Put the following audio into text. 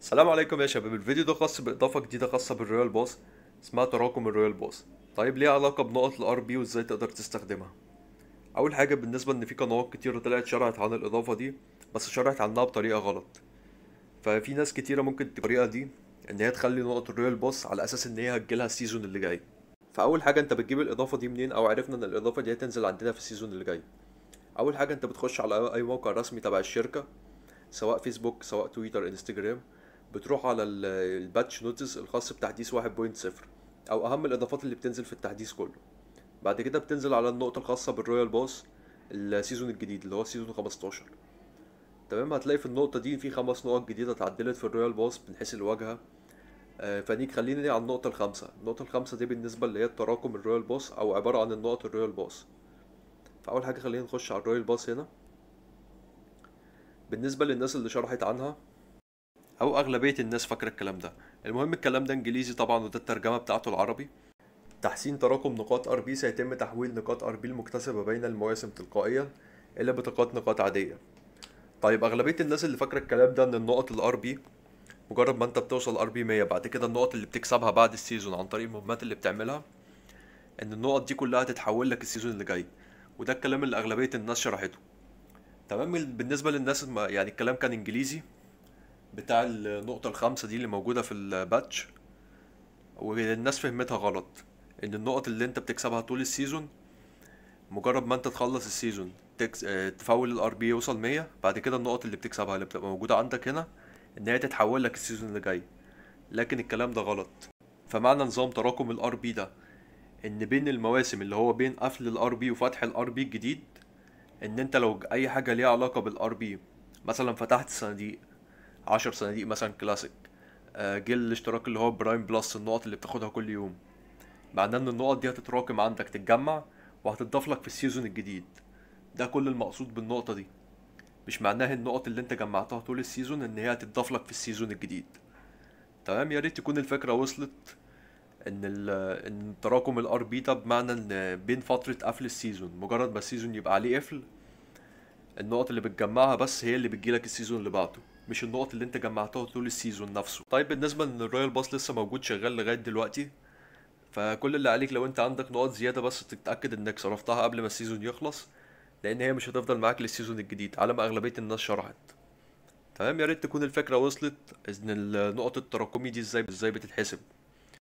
السلام عليكم يا شباب الفيديو ده خاص باضافه جديده خاصه بالرويال باص اسمها تراكم الرويال باص طيب ليه علاقه بنقط الار بي وازاي تقدر تستخدمها اول حاجه بالنسبه ان في قنوات كتير طلعت شرحت عن الاضافه دي بس شرحت عنها بطريقه غلط ففي ناس كتيره ممكن الطريقه دي ان هي تخلي نقط الرويال باص على اساس ان هي هتجيلها السيزون اللي جاي فاول حاجه انت بتجيب الاضافه دي منين او عرفنا ان الاضافه دي هتنزل عندنا في السيزون اللي جاي اول حاجه انت بتخش على اي موقع رسمي تبع الشركه سواء فيسبوك سواء تويتر انستجرام بتروح على الباتش نوتس الخاص بتحديث 1.0 او اهم الاضافات اللي بتنزل في التحديث كله بعد كده بتنزل على النقطة الخاصة بالرويال باس السيزون الجديد اللي هو سيزون 15 تمام هتلاقي في النقطة دي في خمس نقط جديدة اتعدلت في الرويال باس من حيث الواجهة آه، فدي خليني على النقطة الخامسة النقطة الخامسة دي بالنسبة اللي هي تراكم الرويال باس أو عبارة عن النقط الرويال باس فأول حاجة خلينا نخش على الرويال باس هنا بالنسبة للناس اللي شرحت عنها او اغلبيه الناس فاكره الكلام ده المهم الكلام ده انجليزي طبعا وده الترجمه بتاعته العربي تحسين تراكم نقاط ار بي سيتم تحويل نقاط ار بي المكتسبه بين المواسم تلقائيا الى بطاقات نقاط عاديه طيب اغلبيه الناس اللي فاكره الكلام ده ان النقط الار بي مجرد ما انت بتوصل ار بي 100 بعد كده النقط اللي بتكسبها بعد السيزون عن طريق المهمات اللي بتعملها ان النقط دي كلها هتتحول لك السيزون اللي جاي وده الكلام اللي اغلبيه الناس شرحته تمام بالنسبه للناس يعني الكلام كان انجليزي بتاع النقطة الخامسة دي اللي موجودة في الباتش والناس فهمتها غلط ان النقط اللي انت بتكسبها طول السيزون مجرد ما انت تخلص السيزون تكس... آه، تفاول الار بي يوصل 100 بعد كده النقط اللي بتكسبها اللي بتبقى موجودة عندك هنا ان هي تتحول لك السيزون اللي جاي لكن الكلام ده غلط فمعنى نظام تراكم الار بي ده ان بين المواسم اللي هو بين قفل الار بي وفتح الار بي الجديد ان انت لو اي حاجه ليها علاقه بالار بي مثلا فتحت صناديق عشر صناديق مثلا كلاسيك آه، جيل الاشتراك اللي هو برايم بلس النقط اللي بتاخدها كل يوم معناه ان النقط دي هتتراكم عندك تتجمع وهتضاف لك في السيزون الجديد ده كل المقصود بالنقطة دي مش معناه النقط اللي انت جمعتها طول السيزون ان هي هتضاف لك في السيزون الجديد تمام يا ريت تكون الفكرة وصلت ان ان تراكم الار بي ده بمعنى ان بين فترة قفل السيزون مجرد ما السيزون يبقى عليه قفل النقط اللي بتجمعها بس هي اللي بتجيلك السيزون اللي بعده مش النقط اللي انت جمعتها طول السيزون نفسه طيب بالنسبه ان الرويال باص لسه موجود شغال لغايه دلوقتي فكل اللي عليك لو انت عندك نقط زياده بس تتاكد انك صرفتها قبل ما السيزون يخلص لان هي مش هتفضل معاك للسيزون الجديد على ما اغلبيه الناس شرحت تمام يا ريت تكون الفكره وصلت ان النقط التراكمي دي ازاي ازاي بتتحسب